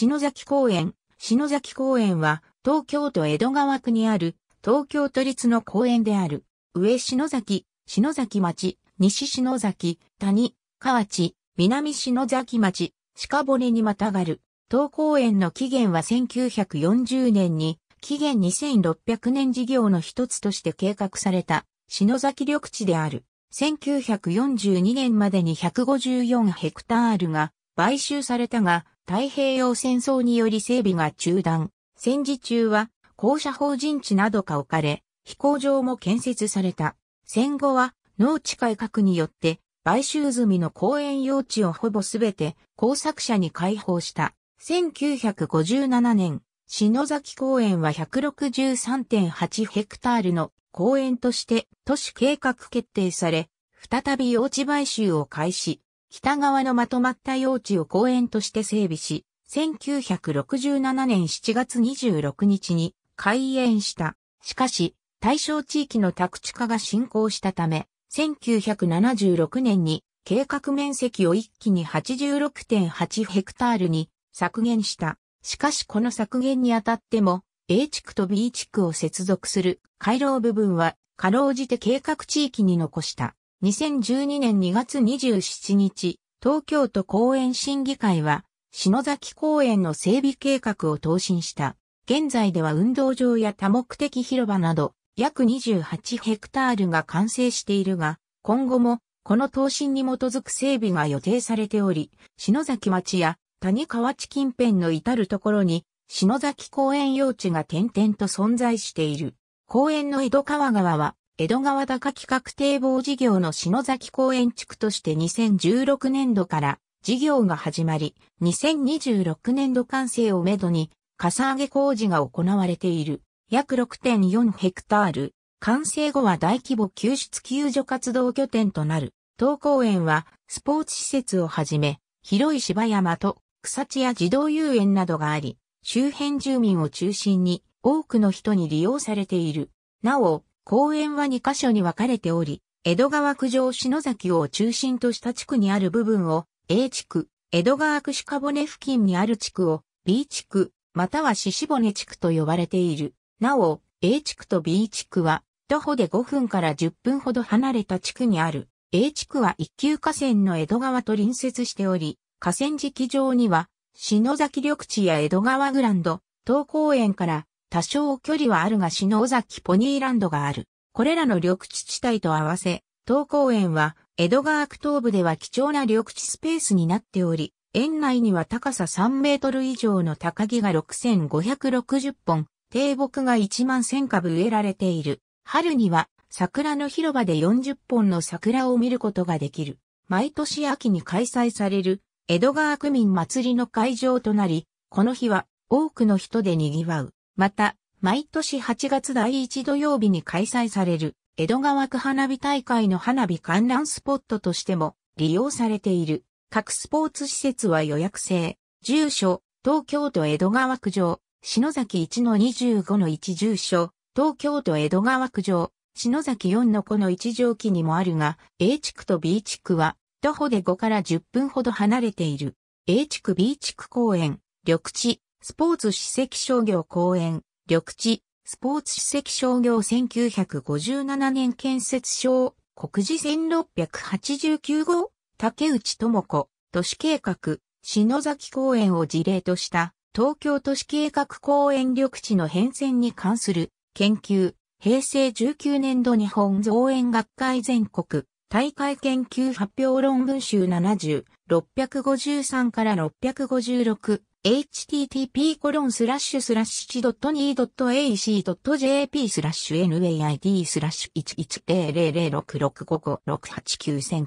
篠崎公園。篠崎公園は、東京都江戸川区にある、東京都立の公園である。上篠崎、篠崎町、西篠崎、谷、河内、南篠崎町、鹿骨にまたがる。東公園の起源は1940年に、起源2600年事業の一つとして計画された、篠崎緑地である。1942年までに154ヘクタールが買収されたが、太平洋戦争により整備が中断。戦時中は校舎法人地などが置かれ、飛行場も建設された。戦後は農地改革によって買収済みの公園用地をほぼすべて工作者に開放した。1957年、篠崎公園は163.8ヘクタールの公園として都市計画決定され、再び用地買収を開始。北側のまとまった用地を公園として整備し、1967年7月26日に開園した。しかし、対象地域の宅地化が進行したため、1976年に計画面積を一気に86.8ヘクタールに削減した。しかしこの削減にあたっても、A 地区と B 地区を接続する回廊部分は、かろうじて計画地域に残した。2012年2月27日、東京都公園審議会は、篠崎公園の整備計画を答申した。現在では運動場や多目的広場など、約28ヘクタールが完成しているが、今後も、この答申に基づく整備が予定されており、篠崎町や谷川地近辺の至るところに、篠崎公園用地が点々と存在している。公園の江戸川川は、江戸川高企画堤防事業の篠崎公園地区として2016年度から事業が始まり、2026年度完成をめどに、かさ上げ工事が行われている、約6.4ヘクタール、完成後は大規模救出救助活動拠点となる、当公園はスポーツ施設をはじめ、広い芝山と草地や児童遊園などがあり、周辺住民を中心に多くの人に利用されている。なお、公園は2カ所に分かれており、江戸川区上篠崎を中心とした地区にある部分を A 地区、江戸川区鹿骨付近にある地区を B 地区、または獅子骨地区と呼ばれている。なお、A 地区と B 地区は、徒歩で5分から10分ほど離れた地区にある。A 地区は一級河川の江戸川と隣接しており、河川敷上には、篠崎緑地や江戸川グランド、東公園から多少距離はあるが篠崎ポニーランドがある。これらの緑地地帯と合わせ、東公園は江戸川区東部では貴重な緑地スペースになっており、園内には高さ3メートル以上の高木が6560本、低木が1万1000株植えられている。春には桜の広場で40本の桜を見ることができる。毎年秋に開催される江戸川区民祭りの会場となり、この日は多くの人で賑わう。また、毎年8月第1土曜日に開催される、江戸川区花火大会の花火観覧スポットとしても利用されている。各スポーツ施設は予約制。住所、東京都江戸川区上、篠崎1の25の1住所、東京都江戸川区上、篠崎4の5の一。条記にもあるが、A 地区と B 地区は、徒歩で5から10分ほど離れている。A 地区 B 地区公園、緑地、スポーツ史跡商業公園、緑地、スポーツ史跡商業1957年建設省、国事1689号、竹内智子、都市計画、篠崎公園を事例とした東京都市計画公園緑地の変遷に関する研究、平成19年度日本造園学会全国大会研究発表論文集70、653から656、http コロンスラッシュスラッシュ 1.2.ac.jp スラッシュ n i d スラッシュ1 1 0 0 6 6 5 5 6 8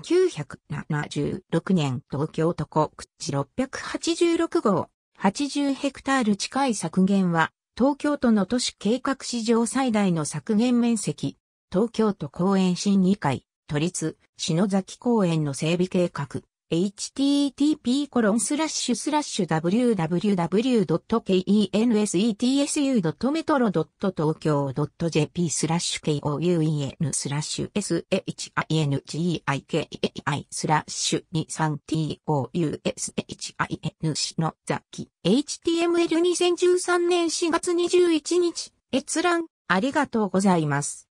9 9 7 6年東京都国地686号80ヘクタール近い削減は東京都の都市計画史上最大の削減面積東京都公園審議会都立篠崎公園の整備計画 http://www.kensetsu.metro.tokyo.jp kouen スラ s h i n g i k a i 23tousin n o し a k i HTML2013 年4月21日閲覧ありがとうございます。